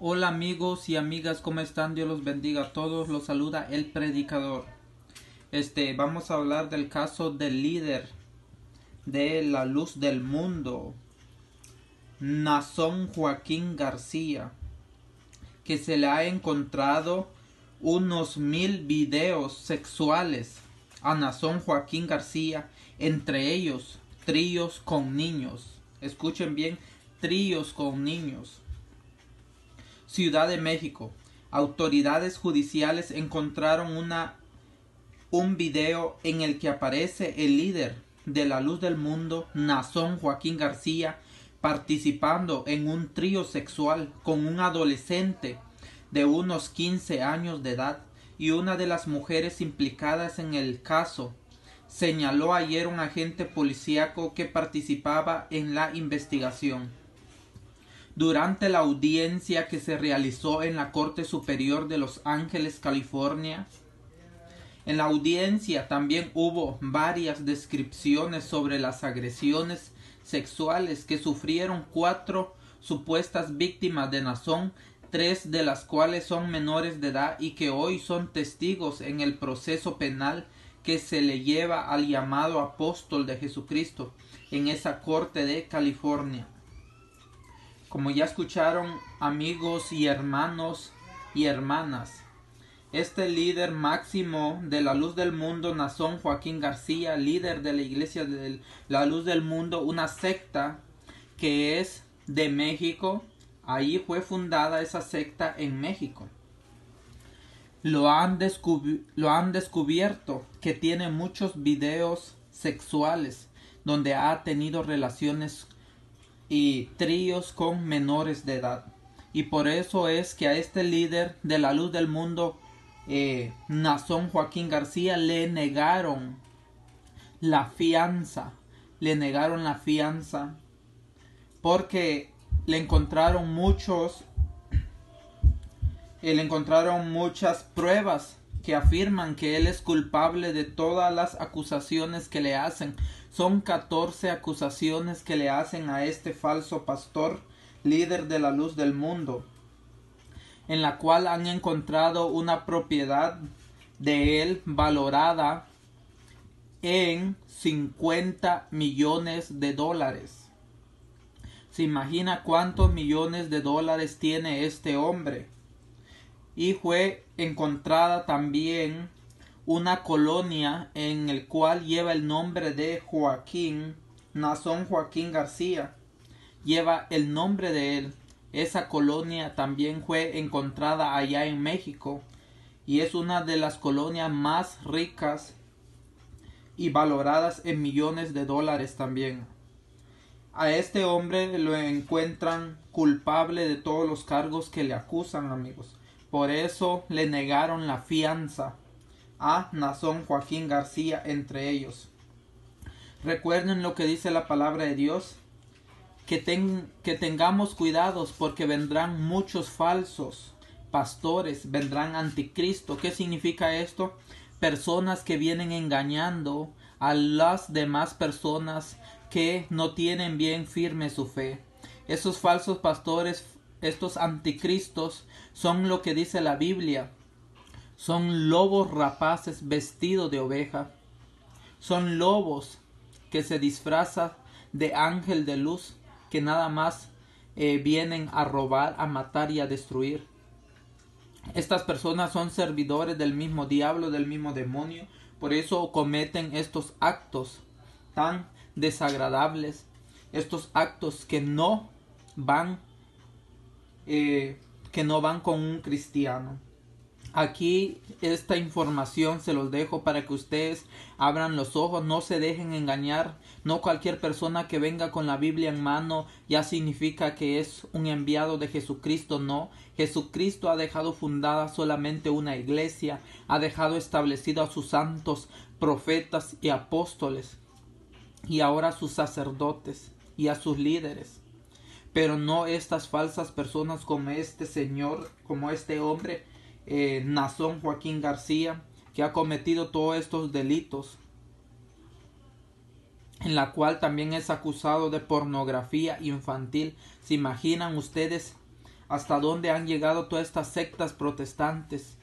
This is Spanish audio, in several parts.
Hola amigos y amigas, ¿cómo están? Dios los bendiga a todos. Los saluda el predicador. Este, vamos a hablar del caso del líder de la luz del mundo, Nazón Joaquín García, que se le ha encontrado unos mil videos sexuales a Nazón Joaquín García, entre ellos tríos con niños. Escuchen bien, tríos con niños Ciudad de México. Autoridades judiciales encontraron una, un video en el que aparece el líder de la luz del mundo, Nazón Joaquín García, participando en un trío sexual con un adolescente de unos 15 años de edad y una de las mujeres implicadas en el caso señaló ayer un agente policíaco que participaba en la investigación. Durante la audiencia que se realizó en la Corte Superior de Los Ángeles, California, en la audiencia también hubo varias descripciones sobre las agresiones sexuales que sufrieron cuatro supuestas víctimas de Nazón, tres de las cuales son menores de edad y que hoy son testigos en el proceso penal que se le lleva al llamado apóstol de Jesucristo en esa corte de California como ya escucharon amigos y hermanos y hermanas. Este líder máximo de la luz del mundo, Nazón Joaquín García, líder de la iglesia de la luz del mundo, una secta que es de México, ahí fue fundada esa secta en México. Lo han, lo han descubierto que tiene muchos videos sexuales donde ha tenido relaciones y tríos con menores de edad. Y por eso es que a este líder de la luz del mundo, eh, Nazón Joaquín García, le negaron la fianza. Le negaron la fianza porque le encontraron muchos eh, le encontraron muchas pruebas que afirman que él es culpable de todas las acusaciones que le hacen. Son 14 acusaciones que le hacen a este falso pastor, líder de la luz del mundo, en la cual han encontrado una propiedad de él valorada en 50 millones de dólares. Se imagina cuántos millones de dólares tiene este hombre. Y fue encontrada también una colonia en el cual lleva el nombre de Joaquín, Nazón Joaquín García, lleva el nombre de él. Esa colonia también fue encontrada allá en México y es una de las colonias más ricas y valoradas en millones de dólares también. A este hombre lo encuentran culpable de todos los cargos que le acusan, amigos. Por eso le negaron la fianza a Nazón Joaquín García entre ellos. Recuerden lo que dice la palabra de Dios, que, ten, que tengamos cuidados porque vendrán muchos falsos pastores, vendrán anticristo. ¿Qué significa esto? Personas que vienen engañando a las demás personas que no tienen bien firme su fe. Esos falsos pastores, estos anticristos, son lo que dice la Biblia, son lobos rapaces vestidos de oveja. Son lobos que se disfrazan de ángel de luz que nada más eh, vienen a robar, a matar y a destruir. Estas personas son servidores del mismo diablo, del mismo demonio. Por eso cometen estos actos tan desagradables. Estos actos que no van, eh, que no van con un cristiano. Aquí esta información se los dejo para que ustedes abran los ojos, no se dejen engañar. No cualquier persona que venga con la Biblia en mano ya significa que es un enviado de Jesucristo, no. Jesucristo ha dejado fundada solamente una iglesia, ha dejado establecido a sus santos, profetas y apóstoles, y ahora a sus sacerdotes y a sus líderes pero no estas falsas personas como este señor, como este hombre eh, Nazón Joaquín García, que ha cometido todos estos delitos, en la cual también es acusado de pornografía infantil. ¿Se imaginan ustedes hasta dónde han llegado todas estas sectas protestantes?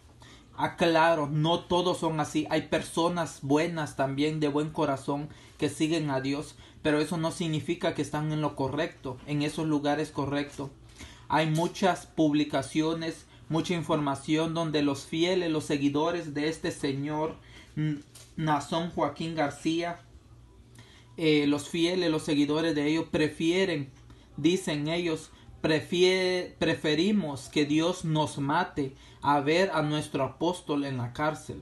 Aclaro, ah, no todos son así. Hay personas buenas también, de buen corazón, que siguen a Dios, pero eso no significa que están en lo correcto, en esos lugares correctos. Hay muchas publicaciones, mucha información donde los fieles, los seguidores de este señor Nazón Joaquín García, eh, los fieles, los seguidores de ellos prefieren, dicen ellos, preferimos que Dios nos mate a ver a nuestro apóstol en la cárcel.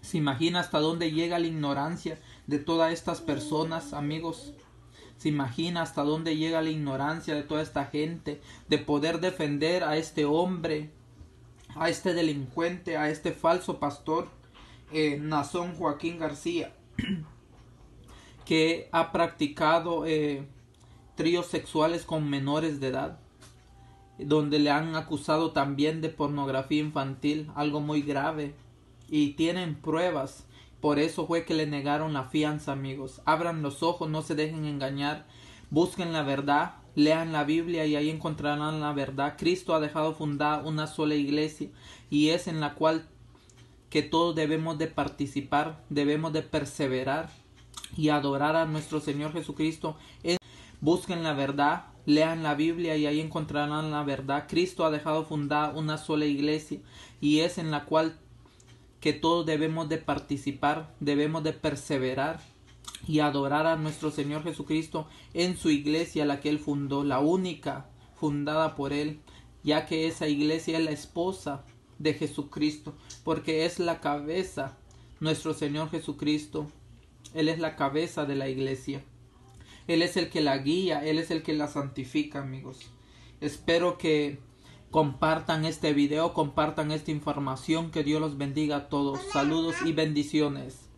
¿Se imagina hasta dónde llega la ignorancia de todas estas personas, amigos? ¿Se imagina hasta dónde llega la ignorancia de toda esta gente de poder defender a este hombre a este delincuente, a este falso pastor eh, Joaquín García, que ha practicado eh, tríos sexuales con menores de edad, donde le han acusado también de pornografía infantil, algo muy grave, y tienen pruebas. Por eso fue que le negaron la fianza, amigos. Abran los ojos, no se dejen engañar, busquen la verdad, Lean la Biblia y ahí encontrarán la verdad. Cristo ha dejado fundada una sola iglesia y es en la cual que todos debemos de participar, debemos de perseverar y adorar a nuestro Señor Jesucristo. Busquen la verdad, lean la Biblia y ahí encontrarán la verdad. Cristo ha dejado fundada una sola iglesia y es en la cual que todos debemos de participar, debemos de perseverar y adorar a nuestro Señor Jesucristo en su iglesia, la que Él fundó, la única fundada por Él, ya que esa iglesia es la esposa de Jesucristo, porque es la cabeza, nuestro Señor Jesucristo, Él es la cabeza de la iglesia, Él es el que la guía, Él es el que la santifica, amigos. Espero que compartan este video, compartan esta información, que Dios los bendiga a todos, saludos y bendiciones.